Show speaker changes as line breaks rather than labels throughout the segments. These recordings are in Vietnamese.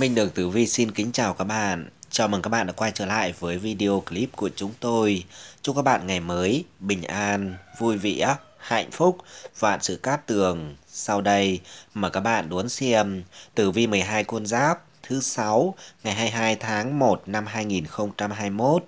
Minh Đường Tử Vi xin kính chào các bạn. Chào mừng các bạn đã quay trở lại với video clip của chúng tôi. Chúc các bạn ngày mới bình an, vui vẻ, hạnh phúc, vạn sự cát tường. Sau đây, mời các bạn đón xem Tử Vi 12 con giáp thứ 6 ngày 22 tháng 1 năm 2021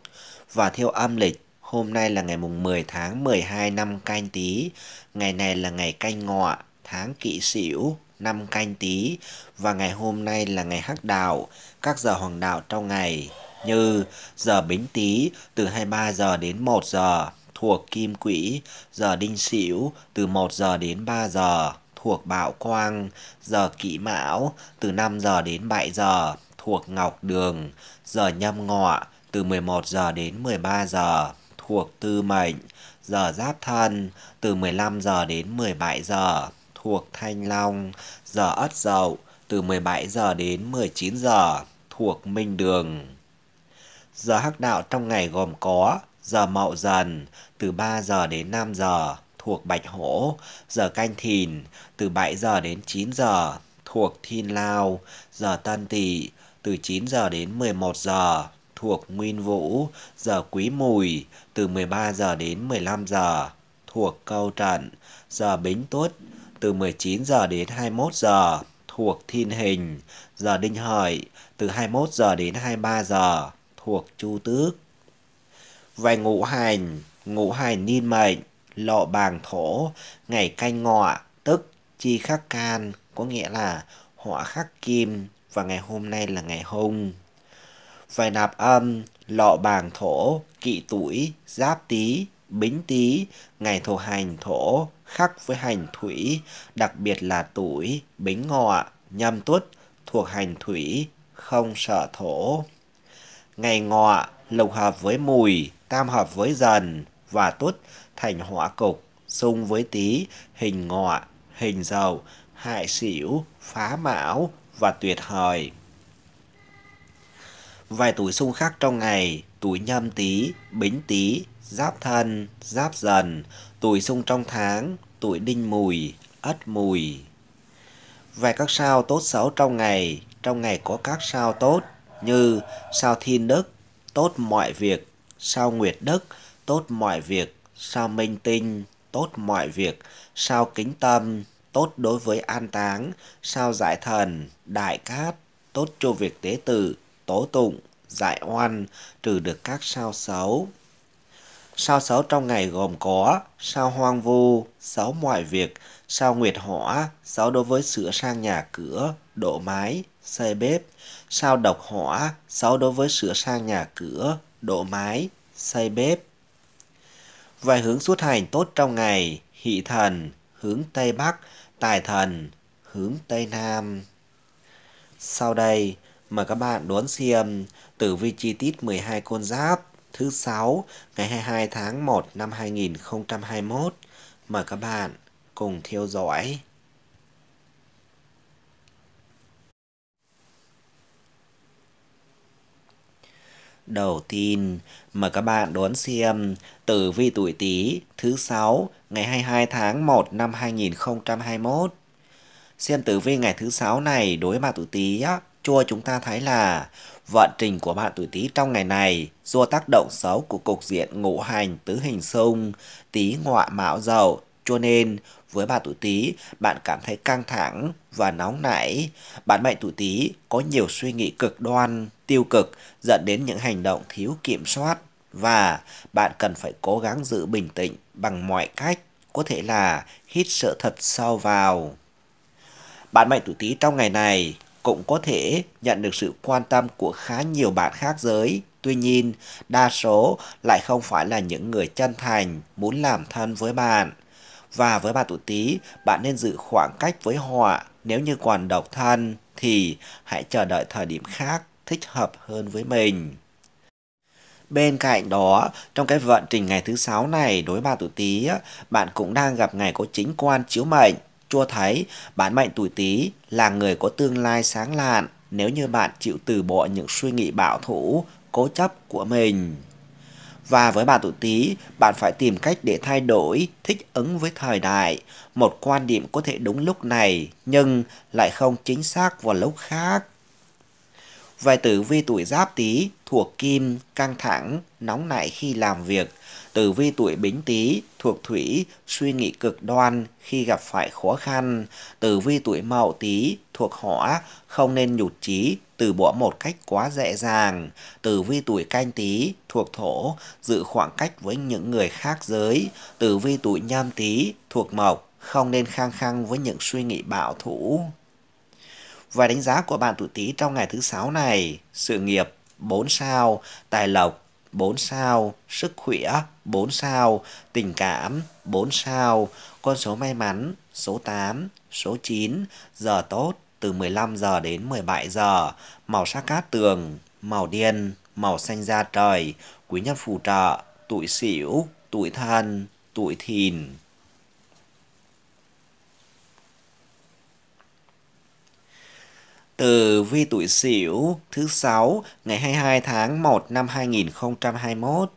và theo âm lịch Hôm nay là ngày mùng 10 tháng 12 năm canh tí, ngày này là ngày canh ngọ, tháng kỵ sửu năm canh tí và ngày hôm nay là ngày hắc đạo, các giờ hoàng đạo trong ngày như giờ bính tý từ 23 giờ đến 1 giờ thuộc kim quỹ, giờ đinh sửu từ 1 giờ đến 3 giờ thuộc bạo quang, giờ kỷ mão từ 5 giờ đến 7 giờ thuộc ngọc đường, giờ nhâm ngọ từ 11 giờ đến 13 giờ thuộc tư mệnh, giờ giáp thân từ 15 giờ đến 17 giờ thuộc Thanh Long, giờ Ất Dậu từ 17 giờ đến 19 giờ thuộc Minh Đường. Giờ Hắc Đạo trong ngày gồm có giờ Mậu Dần từ 3 giờ đến 5 giờ thuộc Bạch Hổ, giờ Canh Thìn từ 7 giờ đến 9 giờ thuộc Thiên Lao, giờ Tân Tỵ từ 9 giờ đến 11 giờ thuộc Nguyên Vũ, giờ Quý Mùi từ 13 giờ đến 15 giờ thuộc Câu Trận, giờ Bính Tuất từ 19 giờ đến 21 giờ thuộc Thiên Hình, giờ Đinh Hợi từ 21 giờ đến 23 giờ thuộc Chu Tước. Về ngũ hành, ngũ hành niên mệnh, lộ bàng thổ, ngày canh ngọ, tức chi khắc can, có nghĩa là họa khắc kim và ngày hôm nay là ngày hung. Về nạp âm, lọ bàng thổ, kỵ tuổi, giáp tý Bính Tý, ngày thổ hành thổ khắc với hành thủy, đặc biệt là tuổi, bính ngọ, nhâm tuất thuộc hành thủy, không sợ thổ. Ngày ngọ lục hợp với mùi, tam hợp với dần và tuất thành hỏa cục, xung với tý, hình ngọ, hình dầu, hại xỉu, phá mão và tuyệt hời. Vài tuổi xung khắc trong ngày, tuổi nhâm tý, bính tý, giáp thân, giáp dần, tuổi sung trong tháng, tuổi đinh mùi, ất mùi. Về các sao tốt xấu trong ngày, trong ngày có các sao tốt như sao thiên đức, tốt mọi việc, sao nguyệt đức, tốt mọi việc, sao minh tinh, tốt mọi việc, sao kính tâm, tốt đối với an táng, sao giải thần, đại cát, tốt cho việc tế tự, tố tụng, giải oan, trừ được các sao xấu. Sao xấu trong ngày gồm có sao hoang vu, xấu mọi việc, sao nguyệt hỏa, xấu đối với sửa sang nhà cửa, độ mái, xây bếp, sao độc hỏa, xấu đối với sửa sang nhà cửa, độ mái, xây bếp. Vài hướng xuất hành tốt trong ngày, hỷ thần, hướng Tây Bắc, tài thần, hướng Tây Nam. Sau đây, mời các bạn đón xem tử vi chi tiết 12 con giáp thứ sáu ngày 22 tháng 1 năm 2021. Mời các bạn cùng theo dõi. Đầu tiên, mời các bạn đón xem tử vi tuổi Tý thứ sáu ngày 22 tháng 1 năm 2021 xem tử vi ngày thứ sáu này đối với bạn tuổi Tý á, cho chúng ta thấy là vận trình của bạn tuổi Tý trong ngày này do tác động xấu của cục diện ngũ hành tứ hình xung, Tý ngọa mão dậu, cho nên với bạn tuổi Tý, bạn cảm thấy căng thẳng và nóng nảy. Bạn mệnh tuổi Tý có nhiều suy nghĩ cực đoan, tiêu cực dẫn đến những hành động thiếu kiểm soát và bạn cần phải cố gắng giữ bình tĩnh bằng mọi cách, có thể là hít sợ thật sâu vào. Bạn mệnh tuổi Tý trong ngày này cũng có thể nhận được sự quan tâm của khá nhiều bạn khác giới. Tuy nhiên, đa số lại không phải là những người chân thành muốn làm thân với bạn. Và với bạn tuổi Tý, bạn nên giữ khoảng cách với họ. Nếu như còn độc thân thì hãy chờ đợi thời điểm khác thích hợp hơn với mình. Bên cạnh đó, trong cái vận trình ngày thứ sáu này đối với bạn tuổi Tý, bạn cũng đang gặp ngày có chính quan chiếu mệnh Chua thấy bạn mệnh tuổi Tý là người có tương lai sáng lạn nếu như bạn chịu từ bỏ những suy nghĩ bảo thủ, cố chấp của mình. Và với bạn tuổi Tý, bạn phải tìm cách để thay đổi, thích ứng với thời đại. Một quan điểm có thể đúng lúc này nhưng lại không chính xác vào lúc khác. Về tử vi tuổi Giáp Tý thuộc kim, căng thẳng, nóng nảy khi làm việc, Tử vi tuổi Bính Tý thuộc thủy suy nghĩ cực đoan khi gặp phải khó khăn. Tử vi tuổi Mậu Tý thuộc hỏa không nên nhụt chí từ bỏ một cách quá dễ dàng. Tử vi tuổi Canh Tý thuộc thổ giữ khoảng cách với những người khác giới. Tử vi tuổi Nhâm Tý thuộc mộc không nên khăng khăng với những suy nghĩ bảo thủ. Và đánh giá của bạn tuổi Tý trong ngày thứ sáu này, sự nghiệp 4 sao, tài lộc 4 sao, sức khỏe 4 sao, tình cảm 4 sao, con số may mắn số 8, số 9, giờ tốt từ 15 giờ đến 17 giờ, màu sắc cát tường, màu đen màu xanh da trời, quý nhân phù trợ, tuổi xỉu, tuổi thân, tuổi thìn. từ Vi Tuổi Sửu thứ sáu ngày 22 tháng 1 năm 2021.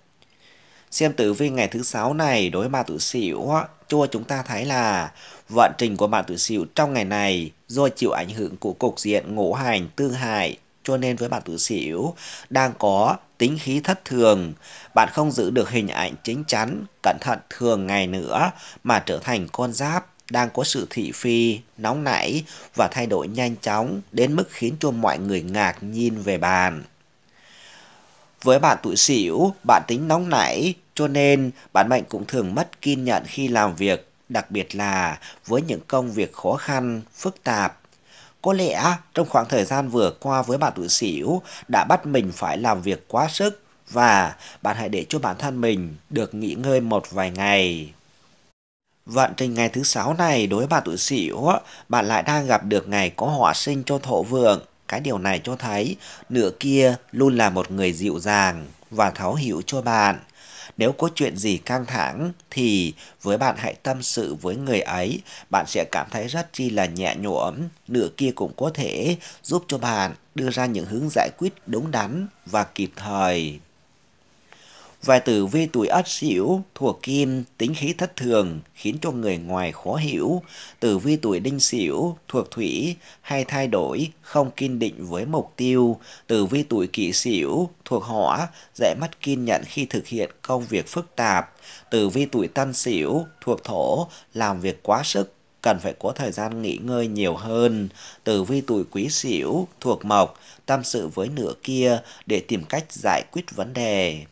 Xem tử vi ngày thứ sáu này đối với bạn tuổi Sửu, cho chúng ta thấy là vận trình của bạn tuổi Sửu trong ngày này do chịu ảnh hưởng của cục diện ngũ hành tương hại cho nên với bạn tuổi Sửu đang có tính khí thất thường, bạn không giữ được hình ảnh chính chắn, cẩn thận thường ngày nữa mà trở thành con giáp đang có sự thị phi, nóng nảy và thay đổi nhanh chóng đến mức khiến cho mọi người ngạc nhiên về bạn. Với bạn tuổi xỉu, bạn tính nóng nảy, cho nên bạn mệnh cũng thường mất kiên nhẫn khi làm việc, đặc biệt là với những công việc khó khăn, phức tạp. Có lẽ trong khoảng thời gian vừa qua với bạn tuổi xỉu đã bắt mình phải làm việc quá sức và bạn hãy để cho bản thân mình được nghỉ ngơi một vài ngày. Vận trình ngày thứ sáu này đối với bà tuổi Sửu, bạn lại đang gặp được ngày có họa sinh cho thổ vượng. Cái điều này cho thấy nửa kia luôn là một người dịu dàng và thấu hiểu cho bạn. Nếu có chuyện gì căng thẳng thì với bạn hãy tâm sự với người ấy, bạn sẽ cảm thấy rất chi là nhẹ nhõm. Nửa kia cũng có thể giúp cho bạn đưa ra những hướng giải quyết đúng đắn và kịp thời. Vài tử vi tuổi ất sửu thuộc kim, tính khí thất thường, khiến cho người ngoài khó hiểu. Tử vi tuổi đinh sửu thuộc thủy, hay thay đổi, không kiên định với mục tiêu. Tử vi tuổi kỷ sửu thuộc hỏa, dễ mất kiên nhẫn khi thực hiện công việc phức tạp. Tử vi tuổi tân sửu thuộc thổ, làm việc quá sức, cần phải có thời gian nghỉ ngơi nhiều hơn. Tử vi tuổi quý sửu thuộc mộc, tâm sự với nửa kia để tìm cách giải quyết vấn đề.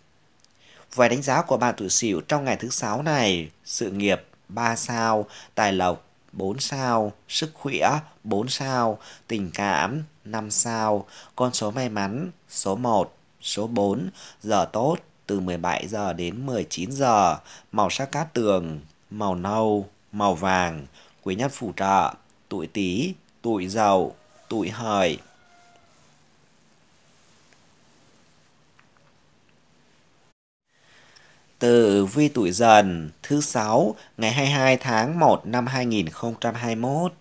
Về đánh giá của bạn tuổi Sửu trong ngày thứ sáu này, sự nghiệp 3 sao, tài lộc 4 sao, sức khỏe 4 sao, tình cảm 5 sao, con số may mắn số 1, số 4, giờ tốt từ 17 giờ đến 19 giờ, màu sắc cát tường, màu nâu, màu vàng, quý nhân phù trợ, tuổi Tý, tuổi Dậu, tuổi Hợi. Tử vi tuổi dần thứ 6 ngày 22 tháng 1 năm 2021.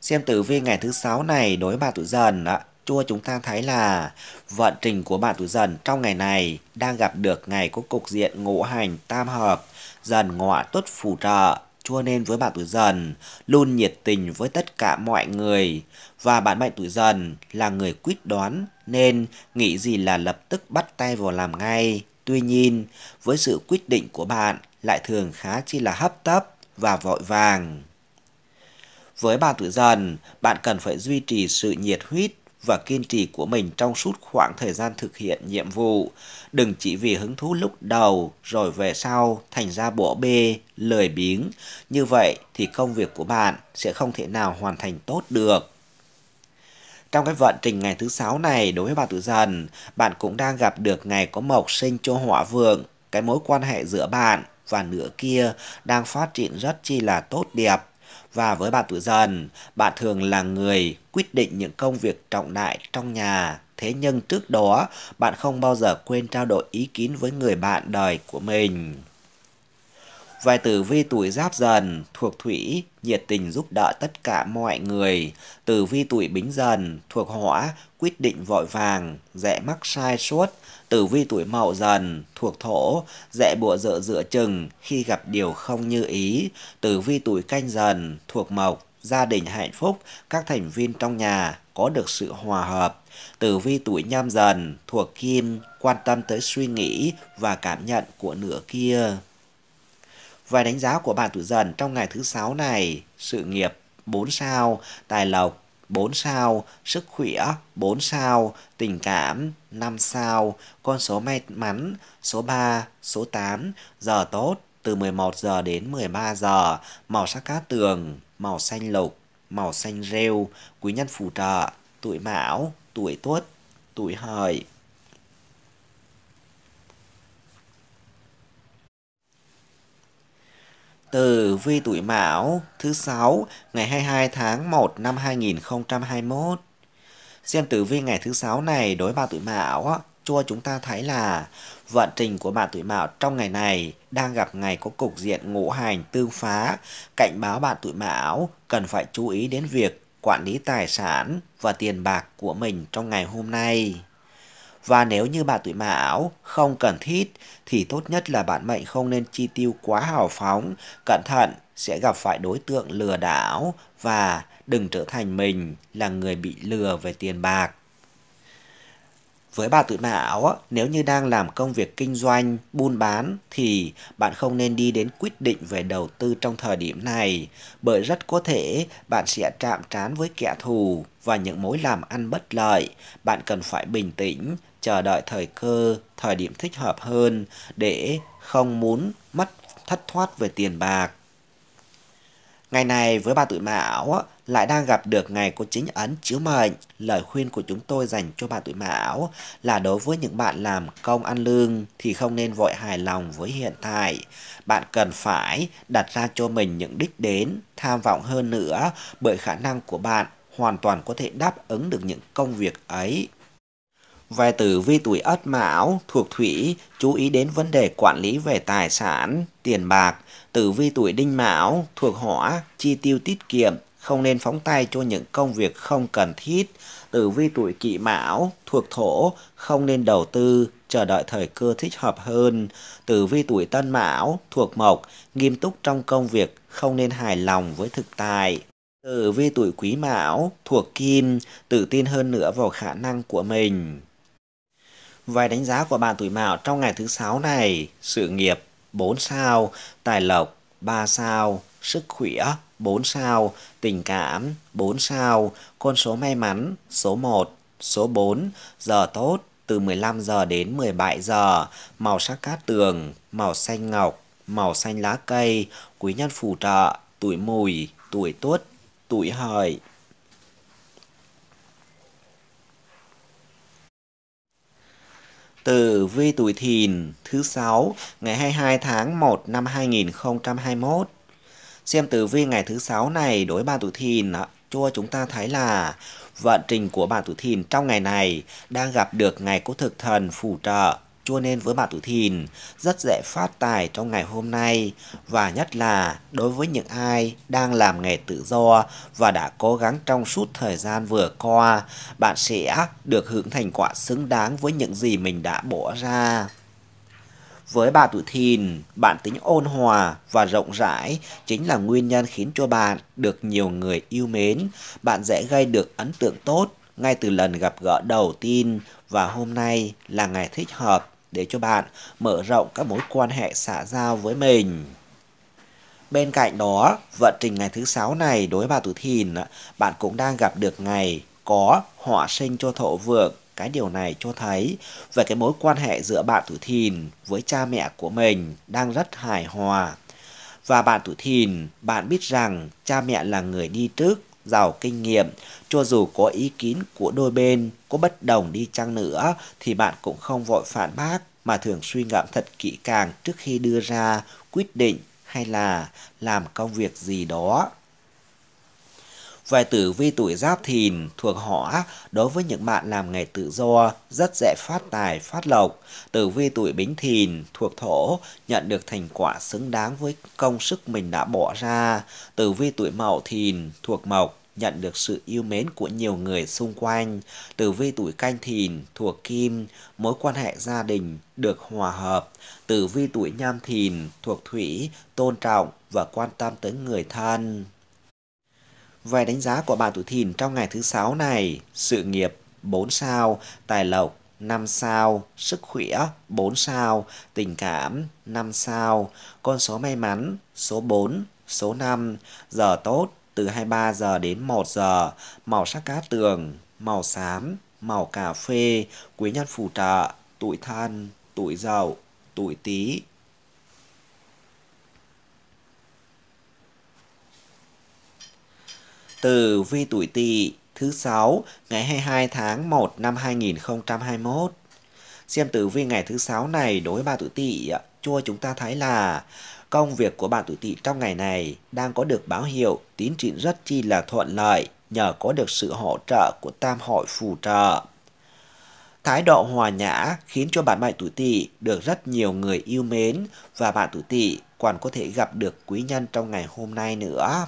Xem tử vi ngày thứ 6 này đối với bạn tuổi dần ạ. Chua chúng ta thấy là vận trình của bạn tuổi dần trong ngày này đang gặp được ngày có cục diện ngũ hành tam hợp, dần ngọ tuất phù trợ, cho nên với bạn tuổi dần luôn nhiệt tình với tất cả mọi người và bạn mệnh tuổi dần là người quyết đoán nên nghĩ gì là lập tức bắt tay vào làm ngay Tuy nhiên, với sự quyết định của bạn lại thường khá chi là hấp tấp và vội vàng. Với bà tử dần, bạn cần phải duy trì sự nhiệt huyết và kiên trì của mình trong suốt khoảng thời gian thực hiện nhiệm vụ. Đừng chỉ vì hứng thú lúc đầu rồi về sau thành ra bỏ bê, lười biếng. Như vậy thì công việc của bạn sẽ không thể nào hoàn thành tốt được. Trong cái vận trình ngày thứ sáu này đối với bạn tử dần, bạn cũng đang gặp được ngày có mộc sinh cho họa vượng. Cái mối quan hệ giữa bạn và nửa kia đang phát triển rất chi là tốt đẹp. Và với bạn tuổi dần, bạn thường là người quyết định những công việc trọng đại trong nhà. Thế nhưng trước đó, bạn không bao giờ quên trao đổi ý kiến với người bạn đời của mình. Vài tử vi tuổi giáp dần thuộc thủy, nhiệt tình giúp đỡ tất cả mọi người. Tử vi tuổi bính dần thuộc hỏa, quyết định vội vàng, dễ mắc sai suốt. Tử vi tuổi mậu dần thuộc thổ, dễ bụa dựa dựa chừng khi gặp điều không như ý. Tử vi tuổi canh dần thuộc mộc, gia đình hạnh phúc, các thành viên trong nhà có được sự hòa hợp. Tử vi tuổi nhâm dần thuộc kim, quan tâm tới suy nghĩ và cảm nhận của nửa kia. Vài đánh giá của bạn tuổi dần trong ngày thứ sáu này, sự nghiệp 4 sao, tài lộc 4 sao, sức khỏe 4 sao, tình cảm 5 sao, con số may mắn số 3, số 8, giờ tốt từ 11 giờ đến 13 giờ, màu sắc cát tường, màu xanh lục, màu xanh rêu, quý nhân phù trợ, tuổi mão, tuổi tuất, tuổi hợi, Từ vi tuổi Mão thứ sáu ngày 22 tháng 1 năm 2021. Xem tử vi ngày thứ sáu này đối ba tuổi Mão cho chúng ta thấy là vận trình của bạn tuổi Mão trong ngày này đang gặp ngày có cục diện ngũ hành tương phá, cảnh báo bạn tuổi Mão cần phải chú ý đến việc quản lý tài sản và tiền bạc của mình trong ngày hôm nay. Và nếu như bạn tuổi mão không cần thiết thì tốt nhất là bạn mệnh không nên chi tiêu quá hào phóng, cẩn thận sẽ gặp phải đối tượng lừa đảo và đừng trở thành mình là người bị lừa về tiền bạc. Với bà tuổi mão áo, nếu như đang làm công việc kinh doanh, buôn bán thì bạn không nên đi đến quyết định về đầu tư trong thời điểm này bởi rất có thể bạn sẽ chạm trán với kẻ thù và những mối làm ăn bất lợi. Bạn cần phải bình tĩnh chờ đợi thời cơ, thời điểm thích hợp hơn để không muốn mất thất thoát về tiền bạc. Ngày này với bà tuổi mão lại đang gặp được ngày của chính ấn chiếu mệnh. Lời khuyên của chúng tôi dành cho bà tuổi mão là đối với những bạn làm công ăn lương thì không nên vội hài lòng với hiện tại. Bạn cần phải đặt ra cho mình những đích đến, tham vọng hơn nữa bởi khả năng của bạn hoàn toàn có thể đáp ứng được những công việc ấy. Vài tử vi tuổi ất mão thuộc thủy chú ý đến vấn đề quản lý về tài sản, tiền bạc. Tử vi tuổi đinh mão thuộc hỏa chi tiêu tiết kiệm, không nên phóng tay cho những công việc không cần thiết. Tử vi tuổi kỵ mão thuộc thổ không nên đầu tư, chờ đợi thời cơ thích hợp hơn. Tử vi tuổi tân mão thuộc mộc nghiêm túc trong công việc, không nên hài lòng với thực tài. Tử vi tuổi quý mão thuộc kim, tự tin hơn nữa vào khả năng của mình. Vài đánh giá của bạn tuổi Mão trong ngày thứ sáu này, sự nghiệp 4 sao, tài lộc 3 sao, sức khỏe 4 sao, tình cảm 4 sao, con số may mắn số 1, số 4, giờ tốt từ 15 giờ đến 17 giờ, màu sắc cát tường, màu xanh ngọc, màu xanh lá cây, quý nhân phù trợ, tuổi mùi, tuổi tuất, tuổi hợi. Tử vi tuổi thìn thứ 6 ngày 22 tháng 1 năm 2021. Xem tử vi ngày thứ 6 này đối ba tuổi thìn cho chúng ta thấy là vận trình của bà tuổi thìn trong ngày này đang gặp được ngày cố thực thần phù trợ cho nên với bạn tuổi thìn rất dễ phát tài trong ngày hôm nay và nhất là đối với những ai đang làm nghề tự do và đã cố gắng trong suốt thời gian vừa qua, bạn sẽ được hưởng thành quả xứng đáng với những gì mình đã bỏ ra. Với bà tuổi thìn, bạn tính ôn hòa và rộng rãi chính là nguyên nhân khiến cho bạn được nhiều người yêu mến. Bạn dễ gây được ấn tượng tốt ngay từ lần gặp gỡ đầu tiên và hôm nay là ngày thích hợp để cho bạn mở rộng các mối quan hệ xã giao với mình. Bên cạnh đó, vận trình ngày thứ sáu này đối với bà tuổi thìn, bạn cũng đang gặp được ngày có họa sinh cho thổ vượng. Cái điều này cho thấy về cái mối quan hệ giữa bạn tuổi thìn với cha mẹ của mình đang rất hài hòa. Và bạn tuổi thìn, bạn biết rằng cha mẹ là người đi trước giàu kinh nghiệm. Cho dù có ý kiến của đôi bên, có bất đồng đi chăng nữa thì bạn cũng không vội phản bác mà thường suy ngẫm thật kỹ càng trước khi đưa ra quyết định hay là làm công việc gì đó về tử vi tuổi giáp thìn thuộc hỏa, đối với những bạn làm nghề tự do, rất dễ phát tài, phát lộc. Tử vi tuổi bính thìn thuộc thổ, nhận được thành quả xứng đáng với công sức mình đã bỏ ra. Tử vi tuổi mậu thìn thuộc mộc, nhận được sự yêu mến của nhiều người xung quanh. Tử vi tuổi canh thìn thuộc kim, mối quan hệ gia đình được hòa hợp. Tử vi tuổi nhâm thìn thuộc thủy, tôn trọng và quan tâm tới người thân. Về đánh giá của bạn tuổi Thìn trong ngày thứ sáu này, sự nghiệp 4 sao, tài lộc 5 sao, sức khỏe 4 sao, tình cảm 5 sao, con số may mắn số 4, số 5, giờ tốt từ 23 giờ đến 1 giờ, màu sắc cá tường, màu xám, màu cà phê, quý nhân phù trợ, tuổi thân, tuổi dậu, tuổi tý, từ vi tuổi Tỵ thứ 6 ngày 22 tháng 1 năm 2021. Xem tử vi ngày thứ 6 này đối với bạn tuổi Tỵ, cho chúng ta thấy là công việc của bạn tuổi Tỵ trong ngày này đang có được báo hiệu tín triển rất chi là thuận lợi nhờ có được sự hỗ trợ của tam hội phù trợ. Thái độ hòa nhã khiến cho bạn mệnh tuổi Tỵ được rất nhiều người yêu mến và bạn tuổi Tỵ còn có thể gặp được quý nhân trong ngày hôm nay nữa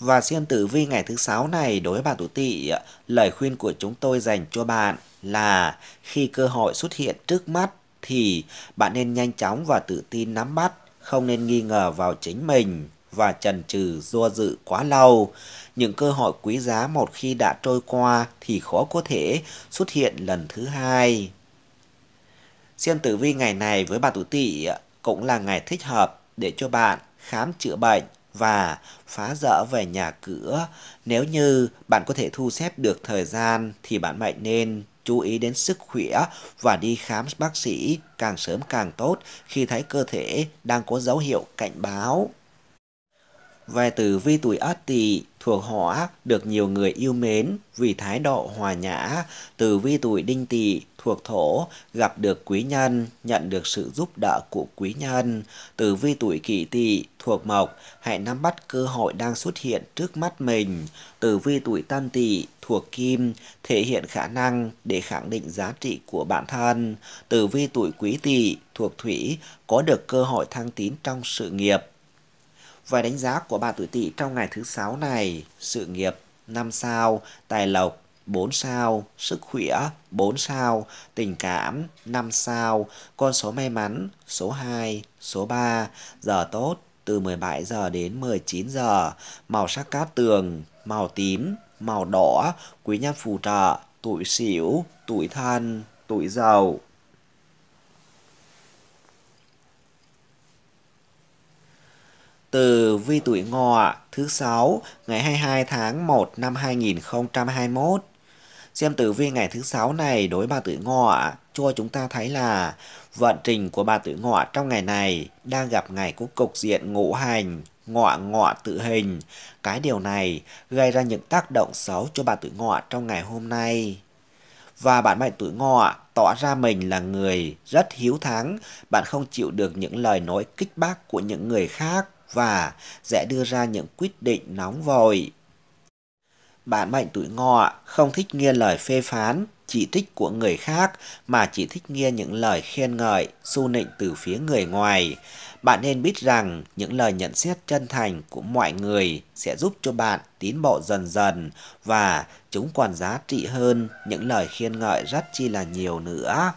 và xem tử vi ngày thứ sáu này đối với bạn tuổi Tỵ, lời khuyên của chúng tôi dành cho bạn là khi cơ hội xuất hiện trước mắt thì bạn nên nhanh chóng và tự tin nắm bắt, không nên nghi ngờ vào chính mình và chần chừ do dự quá lâu. Những cơ hội quý giá một khi đã trôi qua thì khó có thể xuất hiện lần thứ hai. Xem tử vi ngày này với bạn tuổi Tỵ cũng là ngày thích hợp để cho bạn khám chữa bệnh và phá rỡ về nhà cửa. Nếu như bạn có thể thu xếp được thời gian thì bạn mạnh nên chú ý đến sức khỏe và đi khám bác sĩ càng sớm càng tốt khi thấy cơ thể đang có dấu hiệu cảnh báo. Về tử vi tuổi Ất Tỵ thuộc hỏa được nhiều người yêu mến vì thái độ hòa nhã, Tử vi tuổi Đinh Tỵ thuộc thổ gặp được quý nhân, nhận được sự giúp đỡ của quý nhân, Tử vi tuổi Kỷ Tỵ thuộc mộc hãy nắm bắt cơ hội đang xuất hiện trước mắt mình, Tử vi tuổi Tân Tỵ thuộc kim thể hiện khả năng để khẳng định giá trị của bản thân, Tử vi tuổi Quý Tỵ thuộc thủy có được cơ hội thăng tiến trong sự nghiệp Vài đánh giá của bà tuổi tỵ trong ngày thứ sáu này, sự nghiệp 5 sao, tài lộc 4 sao, sức khỏe 4 sao, tình cảm 5 sao, con số may mắn số 2, số 3, giờ tốt từ 17 giờ đến 19 giờ, màu sắc cát tường, màu tím, màu đỏ, quý nhân phù trợ, tuổi xỉu, tuổi thân, tuổi dầu. từ vi tuổi ngọ thứ sáu ngày 22 tháng 1 năm 2021. Xem tử vi ngày thứ sáu này đối bà tuổi ngọ cho chúng ta thấy là vận trình của bà tuổi ngọ trong ngày này đang gặp ngày của cục diện ngũ hành ngọ ngọ tự hình. Cái điều này gây ra những tác động xấu cho bà tuổi ngọ trong ngày hôm nay. Và bạn mệnh tuổi ngọ tỏ ra mình là người rất hiếu thắng, bạn không chịu được những lời nói kích bác của những người khác vả sẽ đưa ra những quyết định nóng vội. Bạn mệnh tuổi ngọ không thích nghe lời phê phán, chỉ thích của người khác mà chỉ thích nghe những lời khen ngợi, xu nịnh từ phía người ngoài. Bạn nên biết rằng những lời nhận xét chân thành của mọi người sẽ giúp cho bạn tiến bộ dần dần và chúng còn giá trị hơn những lời khen ngợi rất chi là nhiều nữa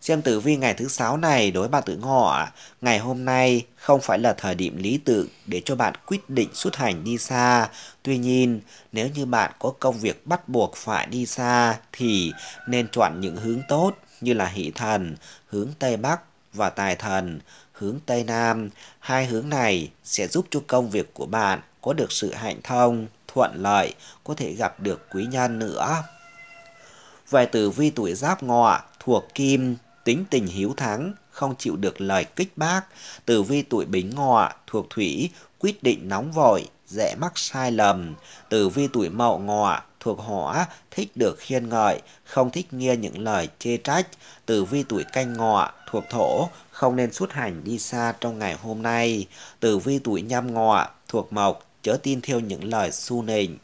xem tử vi ngày thứ sáu này đối bạn tuổi ngọ, ngày hôm nay không phải là thời điểm lý tưởng để cho bạn quyết định xuất hành đi xa. Tuy nhiên, nếu như bạn có công việc bắt buộc phải đi xa thì nên chọn những hướng tốt như là hỷ thần, hướng Tây Bắc và tài thần, hướng Tây Nam. Hai hướng này sẽ giúp cho công việc của bạn có được sự hạnh thông, thuận lợi, có thể gặp được quý nhân nữa. Về tử vi tuổi giáp ngọ thuộc kim tính tình hiếu thắng, không chịu được lời kích bác, tử vi tuổi bính ngọ thuộc thủy, quyết định nóng vội, dễ mắc sai lầm, tử vi tuổi mậu ngọ thuộc hỏa, thích được khiên ngợi, không thích nghe những lời chê trách, tử vi tuổi canh ngọ thuộc thổ, không nên xuất hành đi xa trong ngày hôm nay, tử vi tuổi nhâm ngọ thuộc mộc, chớ tin theo những lời su nịnh.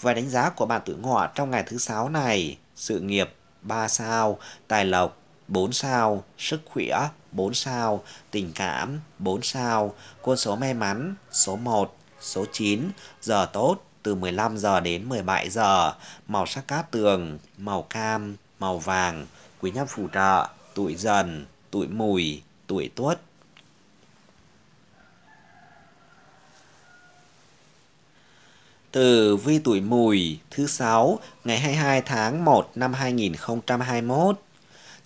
Và đánh giá của bạn tuổi ngọ trong ngày thứ sáu này, sự nghiệp 3 sao, tài lộc 4 sao, sức khỏe 4 sao, tình cảm 4 sao, con số may mắn số 1, số 9, giờ tốt từ 15 giờ đến 17 giờ, màu sắc cát tường, màu cam, màu vàng, quý nhân phù trợ, tuổi dần, tuổi mùi, tuổi tuất. từ vi tuổi mùi thứ 6 ngày 22 tháng 1 năm 2021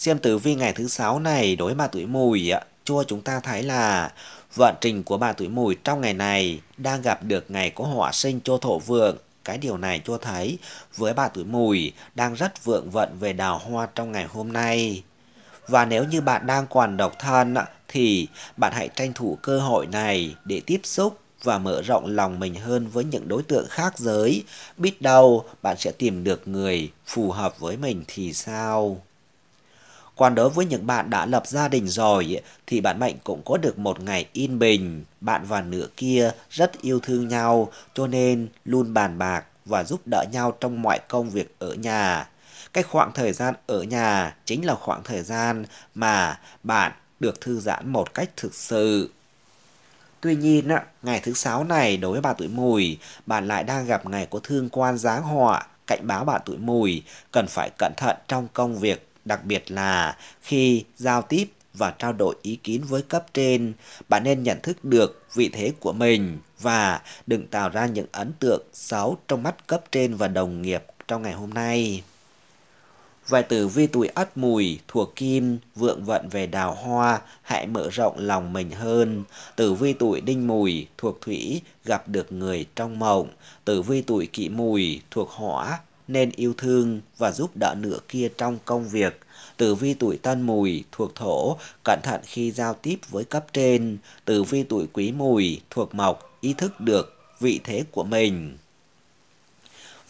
Xem tử vi ngày thứ sáu này đối bà tuổi mùi cho chúng ta thấy là vận trình của bà tuổi mùi trong ngày này đang gặp được ngày có họa sinh cho thổ vượng. Cái điều này cho thấy với bà tuổi mùi đang rất vượng vận về đào hoa trong ngày hôm nay. Và nếu như bạn đang còn độc thân thì bạn hãy tranh thủ cơ hội này để tiếp xúc và mở rộng lòng mình hơn với những đối tượng khác giới. Biết đâu bạn sẽ tìm được người phù hợp với mình thì sao? Còn đối với những bạn đã lập gia đình rồi thì bạn mệnh cũng có được một ngày yên bình. Bạn và nửa kia rất yêu thương nhau cho nên luôn bàn bạc và giúp đỡ nhau trong mọi công việc ở nhà. Cái khoảng thời gian ở nhà chính là khoảng thời gian mà bạn được thư giãn một cách thực sự. Tuy nhiên, ngày thứ sáu này đối với bà tuổi mùi, bạn lại đang gặp ngày có thương quan giáng họa, cảnh báo bạn tuổi mùi cần phải cẩn thận trong công việc đặc biệt là khi giao tiếp và trao đổi ý kiến với cấp trên, bạn nên nhận thức được vị thế của mình và đừng tạo ra những ấn tượng xấu trong mắt cấp trên và đồng nghiệp trong ngày hôm nay. Vài tử vi tuổi ất mùi thuộc kim, vượng vận về đào hoa, hãy mở rộng lòng mình hơn. Tử vi tuổi đinh mùi thuộc thủy, gặp được người trong mộng. Tử vi tuổi kỵ mùi thuộc hỏa, nên yêu thương và giúp đỡ nửa kia trong công việc. Tử vi tuổi tân mùi thuộc thổ, cẩn thận khi giao tiếp với cấp trên. Tử vi tuổi quý mùi thuộc mộc, ý thức được vị thế của mình.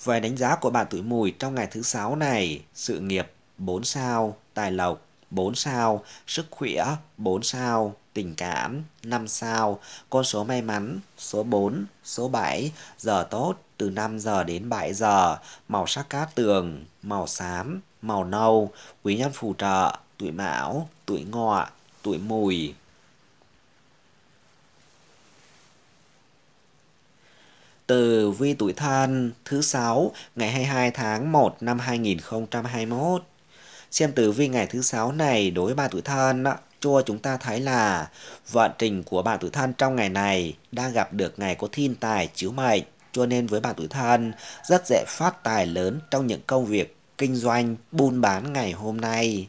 Về đánh giá của bạn tuổi mùi trong ngày thứ sáu này, sự nghiệp 4 sao, tài lộc 4 sao, sức khỏe 4 sao, tình cảm, 5 sao, con số may mắn, số 4, số 7, giờ tốt từ 5 giờ đến 7 giờ, màu sắc cát tường, màu xám, màu nâu, quý nhân phù trợ, tuổi mão, tuổi ngọ, tuổi mùi. Từ vi tuổi thân thứ 6 ngày 22 tháng 1 năm 2021. Xem tử vi ngày thứ 6 này đối với ba tuổi thân cho chúng ta thấy là vận trình của bạn tuổi thân trong ngày này đang gặp được ngày có thiên tài chiếu mệnh. Cho nên với bạn tuổi thân rất dễ phát tài lớn trong những công việc kinh doanh, buôn bán ngày hôm nay.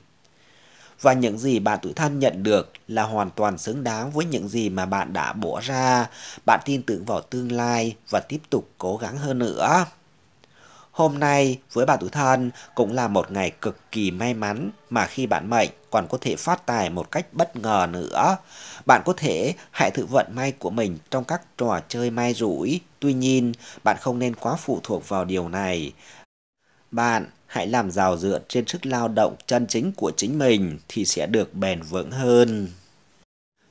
Và những gì bạn tuổi thân nhận được là hoàn toàn xứng đáng với những gì mà bạn đã bỏ ra. Bạn tin tưởng vào tương lai và tiếp tục cố gắng hơn nữa. Hôm nay với bạn tuổi thân cũng là một ngày cực kỳ may mắn mà khi bạn mệnh còn có thể phát tài một cách bất ngờ nữa. Bạn có thể hãy thử vận may của mình trong các trò chơi may rủi. Tuy nhiên, bạn không nên quá phụ thuộc vào điều này. Bạn hãy làm giàu dựa trên sức lao động chân chính của chính mình thì sẽ được bền vững hơn.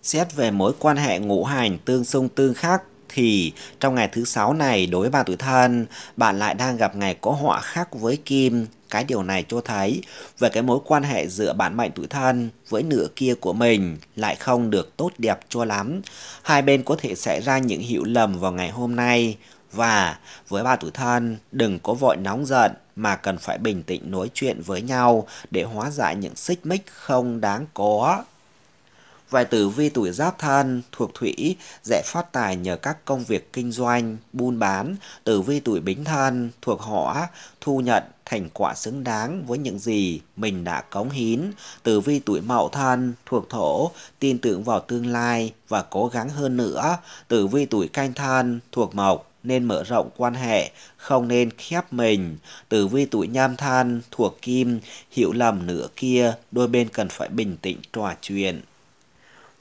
Xét về mối quan hệ ngũ hành tương xung tương khắc thì trong ngày thứ sáu này đối với bà tuổi thân, bạn lại đang gặp ngày có họa khác với kim. Cái điều này cho thấy về cái mối quan hệ giữa bạn mệnh tuổi thân với nửa kia của mình lại không được tốt đẹp cho lắm. Hai bên có thể xảy ra những hiểu lầm vào ngày hôm nay. Và với ba tuổi thân, đừng có vội nóng giận mà cần phải bình tĩnh nói chuyện với nhau để hóa giải những xích mích không đáng có. Vài tử vi tuổi giáp thân thuộc thủy dễ phát tài nhờ các công việc kinh doanh, buôn bán. Tử vi tuổi bính thân thuộc hỏa thu nhận thành quả xứng đáng với những gì mình đã cống hiến. Tử vi tuổi mậu thân thuộc thổ tin tưởng vào tương lai và cố gắng hơn nữa. Tử vi tuổi canh thân thuộc mộc nên mở rộng quan hệ, không nên khép mình. Tử vi tuổi nhâm thân thuộc kim, hiểu lầm nửa kia, đôi bên cần phải bình tĩnh trò chuyện.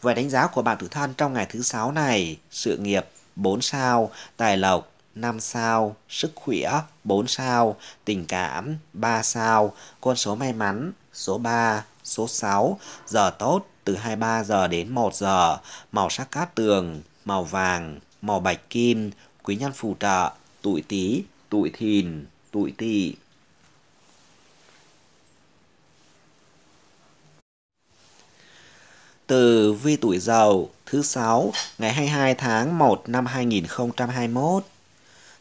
Vậy đánh giá của bạn tử thân trong ngày thứ sáu này, sự nghiệp 4 sao, tài lộc 5 sao, sức khỏe 4 sao, tình cảm 3 sao, con số may mắn số 3, số 6, giờ tốt từ 23 giờ đến 1 giờ, màu sắc cát tường, màu vàng, màu bạch kim, quý nhân phù trợ, tuổi tý, tuổi thìn, tuổi tỵ. từ Vi Tuổi Dậu thứ sáu ngày 22 tháng 1 năm 2021.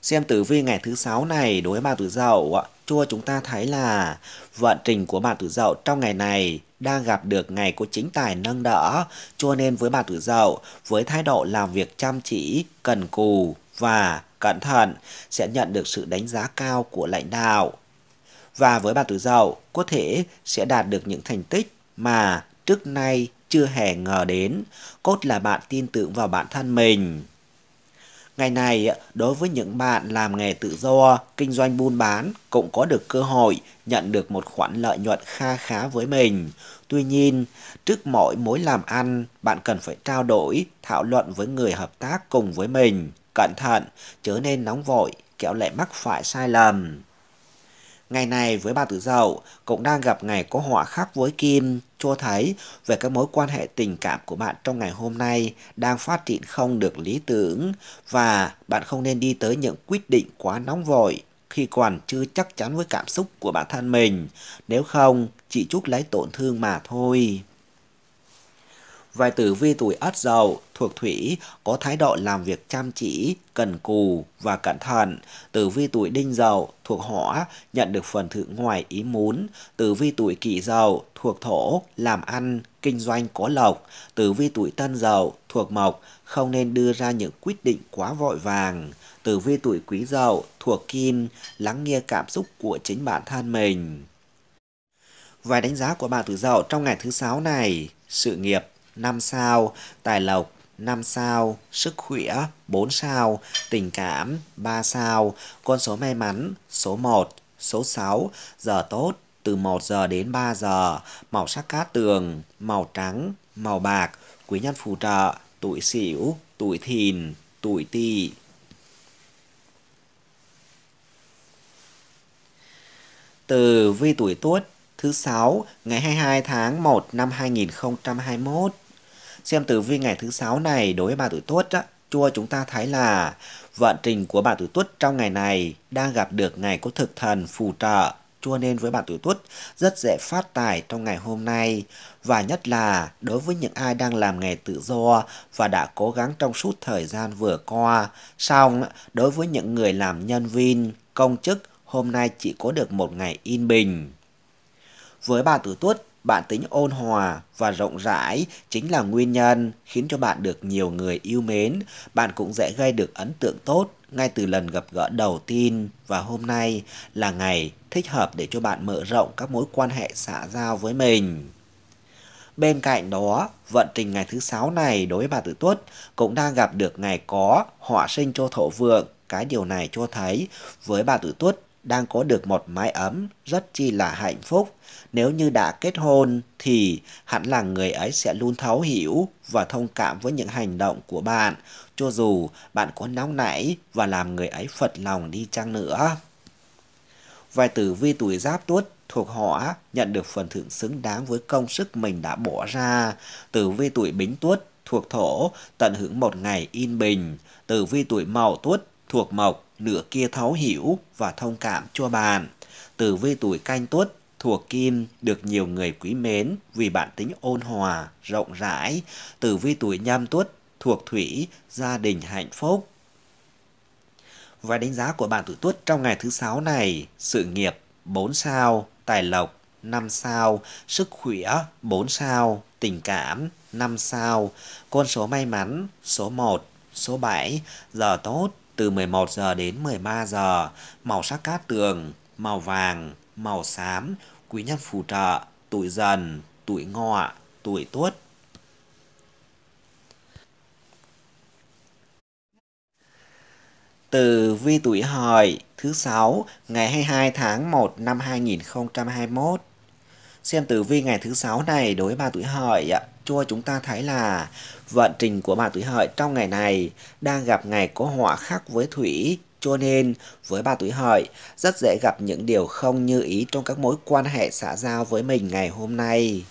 Xem tử vi ngày thứ sáu này đối với bạn tuổi Dậu cho chúng ta thấy là vận trình của bạn tuổi Dậu trong ngày này đang gặp được ngày có chính tài nâng đỡ, cho nên với bạn tuổi Dậu với thái độ làm việc chăm chỉ, cần cù và cẩn thận sẽ nhận được sự đánh giá cao của lãnh đạo. Và với bạn tuổi Dậu có thể sẽ đạt được những thành tích mà trước nay chưa hề ngờ đến, cốt là bạn tin tưởng vào bản thân mình. Ngày này, đối với những bạn làm nghề tự do, kinh doanh buôn bán cũng có được cơ hội nhận được một khoản lợi nhuận kha khá với mình. Tuy nhiên, trước mỗi mối làm ăn, bạn cần phải trao đổi, thảo luận với người hợp tác cùng với mình. Cẩn thận, chớ nên nóng vội, kẻo lại mắc phải sai lầm. Ngày này với bà tử dậu cũng đang gặp ngày có họa khắc với kim, cho thấy về các mối quan hệ tình cảm của bạn trong ngày hôm nay đang phát triển không được lý tưởng và bạn không nên đi tới những quyết định quá nóng vội khi còn chưa chắc chắn với cảm xúc của bản thân mình. Nếu không, chỉ chút lấy tổn thương mà thôi. Vài tử vi tuổi ất dậu thuộc thủy có thái độ làm việc chăm chỉ, cần cù và cẩn thận. Tử vi tuổi đinh dậu thuộc hỏa nhận được phần thưởng ngoài ý muốn. Tử vi tuổi kỷ dậu thuộc thổ làm ăn, kinh doanh có lộc. Tử vi tuổi tân dậu thuộc mộc không nên đưa ra những quyết định quá vội vàng. Tử vi tuổi quý dậu thuộc kim lắng nghe cảm xúc của chính bản thân mình. Vài đánh giá của bạn tử dậu trong ngày thứ sáu này. Sự nghiệp 5 sao, tài lộc 5 sao, sức khỏe 4 sao, tình cảm 3 sao, con số may mắn số 1, số 6, giờ tốt từ 1 giờ đến 3 giờ, màu sắc cát tường, màu trắng, màu bạc, quý nhân phù trợ, tuổi sửu, tuổi thìn, tuổi tỵ. Từ vi tuổi tuất thứ 6 ngày 22 tháng 1 năm 2021 Xem tử vi ngày thứ sáu này đối với bà tuổi tuất á, chua chúng ta thấy là vận trình của bà tuổi tuất trong ngày này đang gặp được ngày có thực thần phù trợ chua nên với bà tuổi tuất rất dễ phát tài trong ngày hôm nay và nhất là đối với những ai đang làm nghề tự do và đã cố gắng trong suốt thời gian vừa qua xong đối với những người làm nhân viên công chức hôm nay chỉ có được một ngày yên bình với bà tuổi tuất bản tính ôn hòa và rộng rãi chính là nguyên nhân khiến cho bạn được nhiều người yêu mến. Bạn cũng dễ gây được ấn tượng tốt ngay từ lần gặp gỡ đầu tiên và hôm nay là ngày thích hợp để cho bạn mở rộng các mối quan hệ xã giao với mình. Bên cạnh đó, vận trình ngày thứ sáu này đối với bà Tử Tuất cũng đang gặp được ngày có họa sinh cho thổ vượng. Cái điều này cho thấy với bà Tử Tuất đang có được một mái ấm rất chi là hạnh phúc. Nếu như đã kết hôn thì hẳn là người ấy sẽ luôn thấu hiểu và thông cảm với những hành động của bạn, cho dù bạn có nóng nảy và làm người ấy phật lòng đi chăng nữa. Vài tử vi tuổi giáp tuất thuộc họ nhận được phần thưởng xứng đáng với công sức mình đã bỏ ra. Tử vi tuổi bính tuất thuộc thổ tận hưởng một ngày yên bình. Tử vi tuổi mậu tuất thuộc mộc nửa kia thấu hiểu và thông cảm cho bạn. Tử vi tuổi canh tuất thuộc kim được nhiều người quý mến vì bản tính ôn hòa, rộng rãi. Tử vi tuổi nhâm tuất thuộc thủy, gia đình hạnh phúc. Và đánh giá của bạn tuổi tuất trong ngày thứ sáu này, sự nghiệp 4 sao, tài lộc 5 sao, sức khỏe 4 sao, tình cảm 5 sao, con số may mắn số 1, số 7, giờ tốt từ 11 giờ đến 13 giờ, màu sắc cát tường, màu vàng, màu xám, quý nhân phù trợ, tuổi dần, tuổi ngọ, tuổi tuất. Từ vi tuổi hợi thứ sáu ngày 22 tháng 1 năm 2021. Xem tử vi ngày thứ sáu này đối với ba tuổi hợi ạ cho chúng ta thấy là vận trình của bà tuổi hợi trong ngày này đang gặp ngày có họa khác với thủy cho nên với bà tuổi hợi rất dễ gặp những điều không như ý trong các mối quan hệ xã giao với mình ngày hôm nay.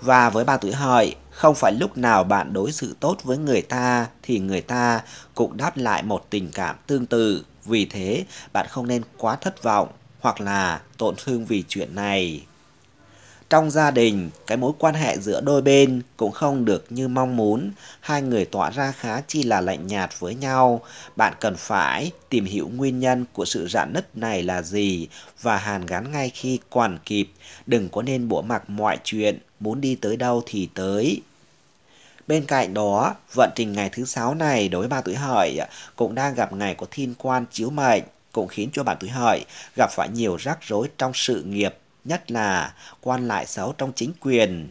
Và với bà tuổi hợi, không phải lúc nào bạn đối xử tốt với người ta thì người ta cũng đáp lại một tình cảm tương tự. Vì thế, bạn không nên quá thất vọng hoặc là tổn thương vì chuyện này. Trong gia đình, cái mối quan hệ giữa đôi bên cũng không được như mong muốn, hai người tỏa ra khá chi là lạnh nhạt với nhau. Bạn cần phải tìm hiểu nguyên nhân của sự rạn nứt này là gì và hàn gắn ngay khi còn kịp, đừng có nên bủa mặc mọi chuyện, muốn đi tới đâu thì tới. Bên cạnh đó, vận trình ngày thứ sáu này đối với bà tuổi hợi cũng đang gặp ngày có thiên quan chiếu mệnh, cũng khiến cho bạn tuổi hợi gặp phải nhiều rắc rối trong sự nghiệp nhất là quan lại xấu trong chính quyền.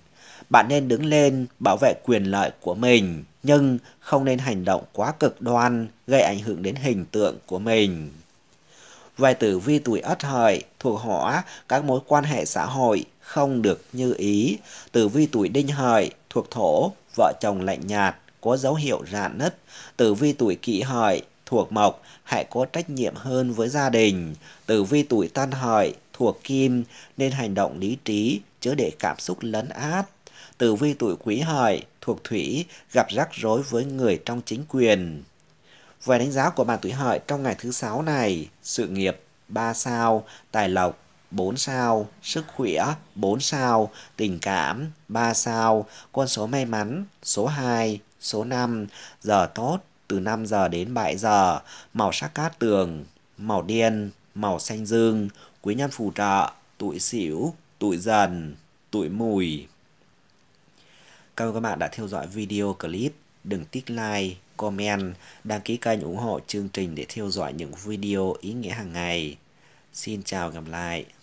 Bạn nên đứng lên bảo vệ quyền lợi của mình, nhưng không nên hành động quá cực đoan, gây ảnh hưởng đến hình tượng của mình. vài tử vi tuổi ất hợi thuộc hỏa, các mối quan hệ xã hội không được như ý. Tử vi tuổi đinh hợi thuộc thổ, vợ chồng lạnh nhạt, có dấu hiệu rạn nứt. Tử vi tuổi kỷ hợi thuộc mộc, hãy có trách nhiệm hơn với gia đình. Tử vi tuổi tân hợi thuộc kim nên hành động lý trí chứa để cảm xúc lấn át. Tử vi tuổi quý hợi thuộc thủy gặp rắc rối với người trong chính quyền. Về đánh giá của bạn tuổi hợi trong ngày thứ sáu này, sự nghiệp 3 sao, tài lộc 4 sao, sức khỏe 4 sao, tình cảm 3 sao, con số may mắn số 2, số 5, giờ tốt từ 5 giờ đến 7 giờ, màu sắc cát tường, màu đen, màu xanh dương, quý nhân phù trợ, tuổi xỉu tuổi dần, tuổi mùi. Cảm ơn các bạn đã theo dõi video clip. Đừng tích like, comment, đăng ký kênh ủng hộ chương trình để theo dõi những video ý nghĩa hàng ngày. Xin chào gặp lại.